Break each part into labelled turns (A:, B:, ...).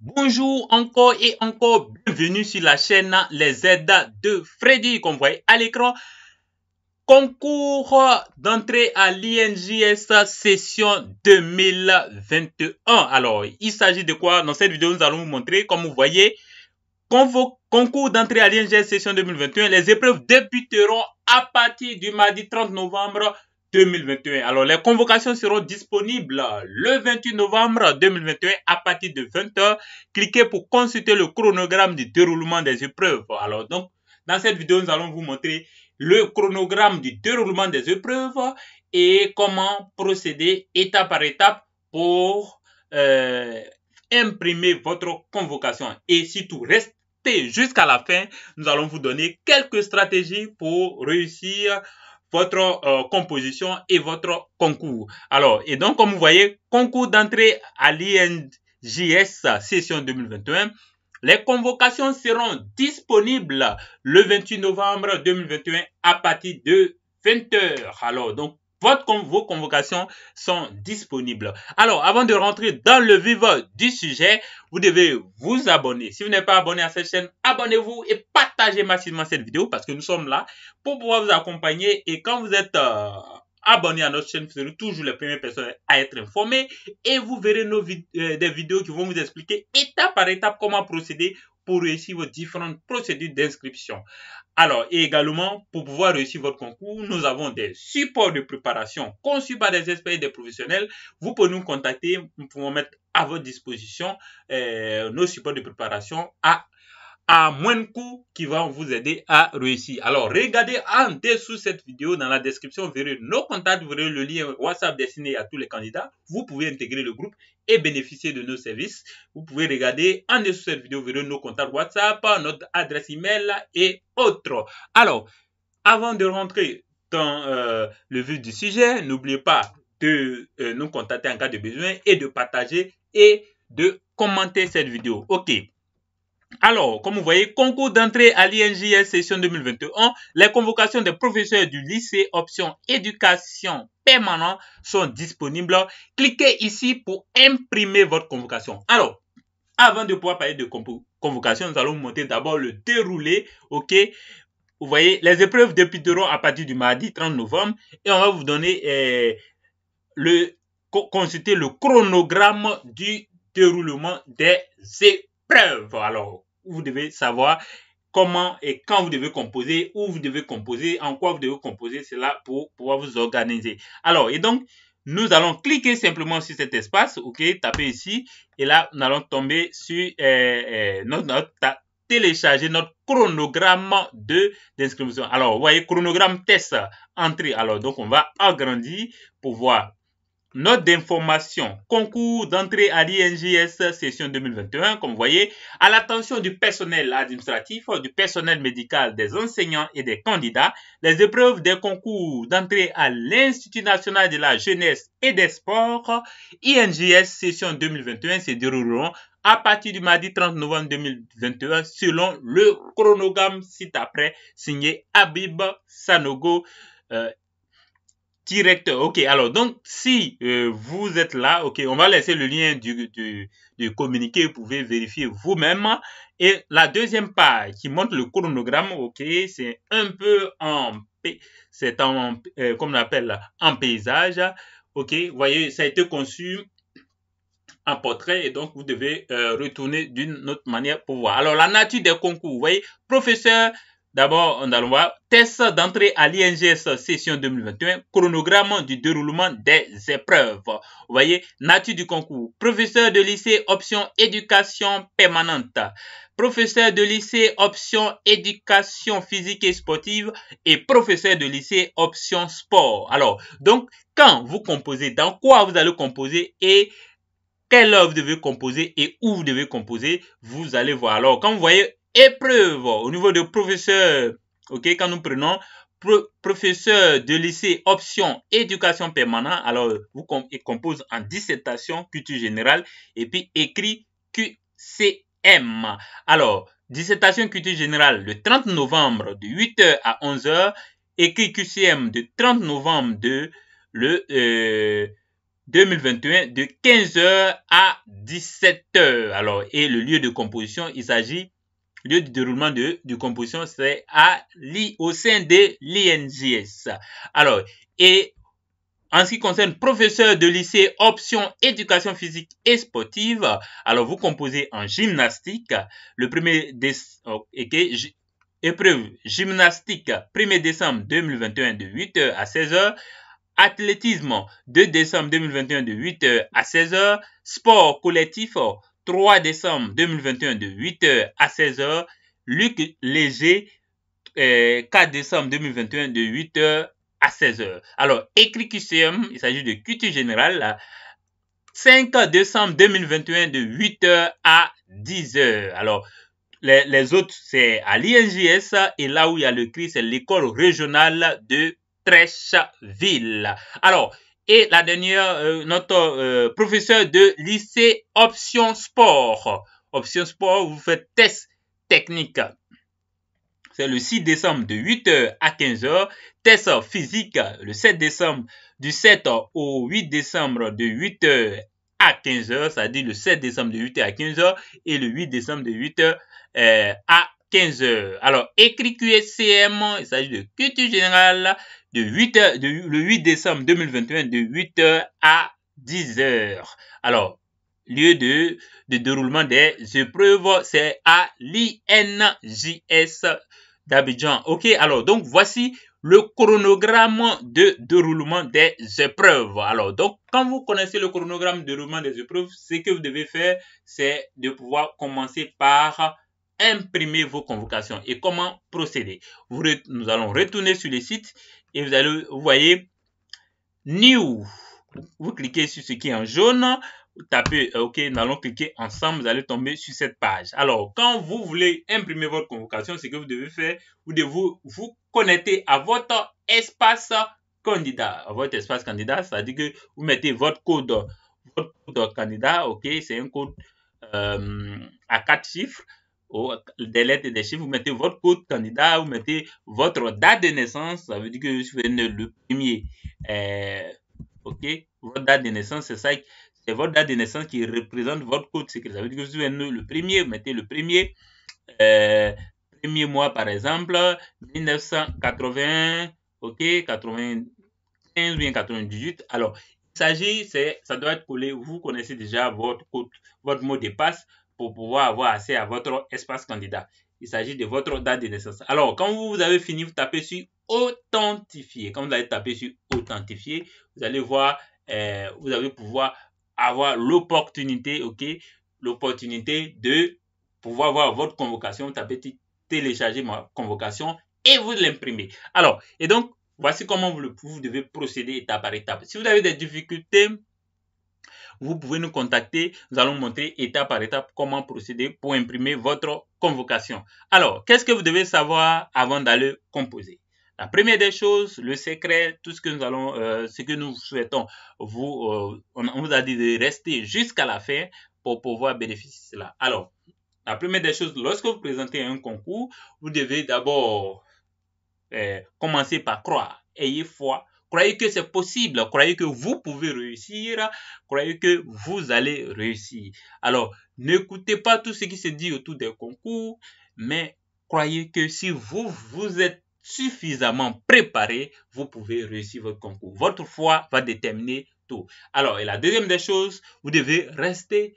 A: Bonjour encore et encore, bienvenue sur la chaîne hein, Les aides de Freddy, comme vous voyez à l'écran. Concours d'entrée à l'INJS session 2021. Alors, il s'agit de quoi Dans cette vidéo, nous allons vous montrer, comme vous voyez, concours d'entrée à l'INJS session 2021. Les épreuves débuteront à partir du mardi 30 novembre 2021. Alors, les convocations seront disponibles le 28 novembre 2021 à partir de 20h. Cliquez pour consulter le chronogramme du déroulement des épreuves. Alors, donc, dans cette vidéo, nous allons vous montrer le chronogramme du déroulement des épreuves et comment procéder étape par étape pour euh, imprimer votre convocation. Et si tout restez jusqu'à la fin. Nous allons vous donner quelques stratégies pour réussir votre euh, composition et votre concours. Alors, et donc, comme vous voyez, concours d'entrée à l'INJS session 2021, les convocations seront disponibles le 28 novembre 2021 à partir de 20h. Alors, donc, votre, vos convocations sont disponibles. Alors, avant de rentrer dans le vif du sujet, vous devez vous abonner. Si vous n'êtes pas abonné à cette chaîne, abonnez-vous et partagez massivement cette vidéo parce que nous sommes là pour pouvoir vous accompagner. Et quand vous êtes euh, abonné à notre chaîne, vous serez toujours les premières personnes à être informées. Et vous verrez nos euh, des vidéos qui vont vous expliquer étape par étape comment procéder pour réussir vos différentes procédures d'inscription. Alors, et également, pour pouvoir réussir votre concours, nous avons des supports de préparation conçus par des experts et des professionnels. Vous pouvez nous contacter, nous pouvons mettre à votre disposition euh, nos supports de préparation à à de coûts qui vont vous aider à réussir. Alors, regardez en dessous cette vidéo dans la description, verrez nos contacts, vous verrez le lien WhatsApp destiné à tous les candidats. Vous pouvez intégrer le groupe et bénéficier de nos services. Vous pouvez regarder en dessous cette vidéo, vous verrez nos contacts WhatsApp, notre adresse email et autres. Alors, avant de rentrer dans euh, le vif du sujet, n'oubliez pas de euh, nous contacter en cas de besoin et de partager et de commenter cette vidéo. OK. Alors, comme vous voyez, concours d'entrée à l'INJS session 2021, les convocations des professeurs du lycée option éducation permanente sont disponibles. Cliquez ici pour imprimer votre convocation. Alors, avant de pouvoir parler de convocation, nous allons monter d'abord le déroulé, ok Vous voyez, les épreuves débuteront à partir du mardi 30 novembre et on va vous donner eh, le consulter le chronogramme du déroulement des épreuves. Alors, vous devez savoir comment et quand vous devez composer, où vous devez composer, en quoi vous devez composer, cela pour pouvoir vous organiser. Alors, et donc, nous allons cliquer simplement sur cet espace, ok, taper ici, et là, nous allons tomber sur euh, euh, notre, notre télécharger notre chronogramme de d'inscription. Alors, vous voyez, chronogramme test entrée. Alors, donc, on va agrandir pour voir note d'information concours d'entrée à l'INGS session 2021, comme vous voyez, à l'attention du personnel administratif, du personnel médical, des enseignants et des candidats, les épreuves des concours d'entrée à l'Institut national de la jeunesse et des sports, (INGS) session 2021, se dérouleront à partir du mardi 30 novembre 2021 selon le chronogramme site après signé Habib Sanogo. Euh, directeur. Ok, alors donc si euh, vous êtes là, ok, on va laisser le lien du, de communiqué, vous pouvez vérifier vous-même. Et la deuxième page qui montre le chronogramme, ok, c'est un peu en, c'est en, euh, comme on appelle, en paysage. Ok, vous voyez, ça a été conçu en portrait et donc vous devez euh, retourner d'une autre manière pour voir. Alors la nature des concours, vous voyez, professeur D'abord, on allons voir test d'entrée à l'INGS session 2021, chronogramme du déroulement des épreuves. Vous voyez, nature du concours, professeur de lycée option éducation permanente, professeur de lycée option éducation physique et sportive et professeur de lycée option sport. Alors, donc quand vous composez, dans quoi vous allez composer et quelle heure vous devez composer et où vous devez composer, vous allez voir. Alors, quand vous voyez épreuve au niveau de professeur. OK, quand nous prenons professeur de lycée option éducation permanente, alors vous composez compose en dissertation culture générale et puis écrit QCM. Alors, dissertation culture générale le 30 novembre de 8h à 11h, écrit QCM de 30 novembre de le 2021 euh, de 15h à 17h. Alors, et le lieu de composition, il s'agit lieu de déroulement de, composition, c'est au sein de l'INJS. Alors, et en ce qui concerne professeur de lycée, option éducation physique et sportive, alors vous composez en gymnastique. Le premier oh, épreuve gymnastique 1er décembre 2021 de 8h à 16h. Athlétisme 2 décembre 2021 de 8h à 16h. Sport collectif 3 décembre 2021 de 8h à 16h. Luc Léger, 4 euh, décembre 2021 de 8h à 16h. Alors, écrit QCM, il s'agit de QT générale, 5 décembre 2021 de 8h à 10h. Alors, les, autres, c'est à l'INJS et là où il y a le CRI, c'est l'école régionale de Trècheville. Alors, et la dernière, euh, notre euh, professeur de lycée option sport. Option sport, vous faites test technique. C'est le 6 décembre de 8h à 15h. Test physique le 7 décembre du 7 au 8 décembre de 8h à 15h, c'est-à-dire le 7 décembre de 8h à 15h et le 8 décembre de 8h euh, à 15h. Alors, écrit QSCM, il s'agit de culture générale, de 8 heures, le 8 décembre 2021 de 8h à 10h. Alors, lieu de, de déroulement des épreuves, c'est à l'INJS d'Abidjan. Ok, alors donc voici le chronogramme de déroulement des épreuves. Alors donc quand vous connaissez le chronogramme de déroulement des épreuves, ce que vous devez faire, c'est de pouvoir commencer par imprimer vos convocations. Et comment procéder vous, Nous allons retourner sur le site et vous allez, vous voyez, New. Vous cliquez sur ce qui est en jaune, tapez euh, OK, nous allons cliquer ensemble, vous allez tomber sur cette page. Alors, quand vous voulez imprimer votre convocation, ce que vous devez faire, vous devez vous, connecter à votre espace candidat. À votre espace candidat, c'est-à-dire que vous mettez votre code, votre candidat, OK, c'est un code euh, à quatre chiffres ou des lettres et des chiffres, vous mettez votre code candidat, vous mettez votre date de naissance, ça veut dire que vous êtes le premier. Euh, ok, votre date de naissance, c'est ça, c'est votre date de naissance qui représente votre code secret. Ça veut dire que vous êtes le premier, vous mettez le premier, euh, premier mois par exemple, 1980, ok, 95 bien 98. Alors, il s'agit, ça doit être collé, vous connaissez déjà votre code, votre mot de passe pour pouvoir avoir accès à votre espace candidat. Il s'agit de votre date de naissance. Alors, quand vous avez fini, vous tapez sur authentifier. Quand vous allez taper sur authentifier, vous allez voir, euh, vous allez pouvoir avoir l'opportunité, ok, l'opportunité de pouvoir voir votre convocation. Vous tapez télécharger ma convocation et vous l'imprimer Alors, et donc, voici comment vous devez procéder étape par étape. Si vous avez des difficultés, vous pouvez nous contacter. Nous allons montrer étape par étape comment procéder pour imprimer votre convocation. Alors, qu'est-ce que vous devez savoir avant d'aller composer la première des choses, le secret, tout ce que nous allons, euh, ce que nous souhaitons, vous, euh, on, vous a dit de rester jusqu'à la fin pour pouvoir bénéficier de cela. Alors, la première des choses, lorsque vous présentez un concours, vous devez d'abord euh, commencer par croire, ayez foi Croyez que c'est possible. Croyez que vous pouvez réussir. Croyez que vous allez réussir. Alors, n'écoutez pas tout ce qui se dit autour des concours, mais croyez que si vous vous êtes suffisamment préparé, vous pouvez réussir votre concours. Votre foi va déterminer tout. Alors, et la deuxième des choses, vous devez rester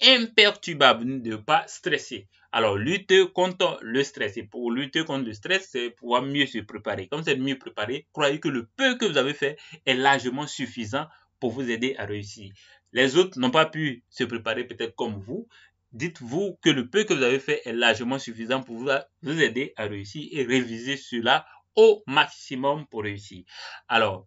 A: imperturbable, ne pas stresser. Alors, lutter contre le stress. Et pour lutter contre le stress, c'est pouvoir mieux se préparer. Comme c'est mieux préparé, croyez que le peu que vous avez fait est largement suffisant pour vous aider à réussir. Les autres n'ont pas pu se préparer peut-être comme vous. Dites-vous que le peu que vous avez fait est largement suffisant pour vous aider à réussir et réviser cela au maximum pour réussir. Alors,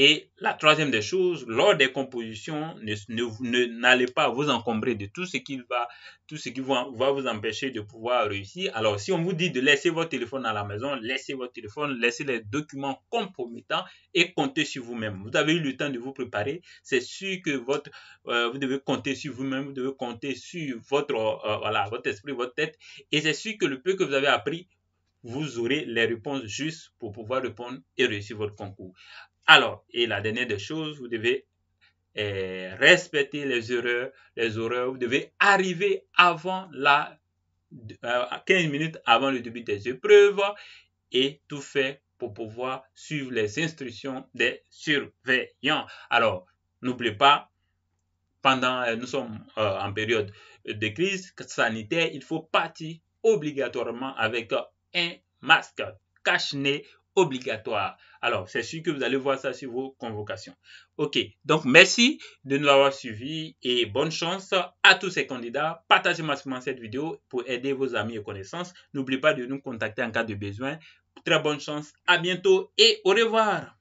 A: et la troisième des choses, lors des compositions, n'allez pas vous encombrer de tout ce qui va, tout ce qui va, vous empêcher de pouvoir réussir. Alors, si on vous dit de laisser votre téléphone à la maison, laissez votre téléphone, laissez les documents compromettants et comptez sur vous-même. Vous avez eu le temps de vous préparer. C'est sûr que votre, euh, vous devez compter sur vous-même, vous devez compter sur votre, euh, voilà, votre esprit, votre tête. Et c'est sûr que le peu que vous avez appris, vous aurez les réponses justes pour pouvoir répondre et réussir votre concours. Alors, et la dernière des choses, vous devez eh, respecter les horaires, les horreurs. Vous devez arriver avant la 15 euh, minutes avant le début des épreuves et tout faire pour pouvoir suivre les instructions des surveillants. Alors, n'oubliez pas, pendant, euh, nous sommes euh, en période de crise sanitaire, il faut partir obligatoirement avec un masque cache-nez obligatoire. Alors, c'est sûr que vous allez voir ça sur vos convocations. OK, donc merci de nous avoir suivis et bonne chance à tous ces candidats. Partagez massivement cette vidéo pour aider vos amis et connaissances. N'oubliez pas de nous contacter en cas de besoin. Très bonne chance, à bientôt et au revoir.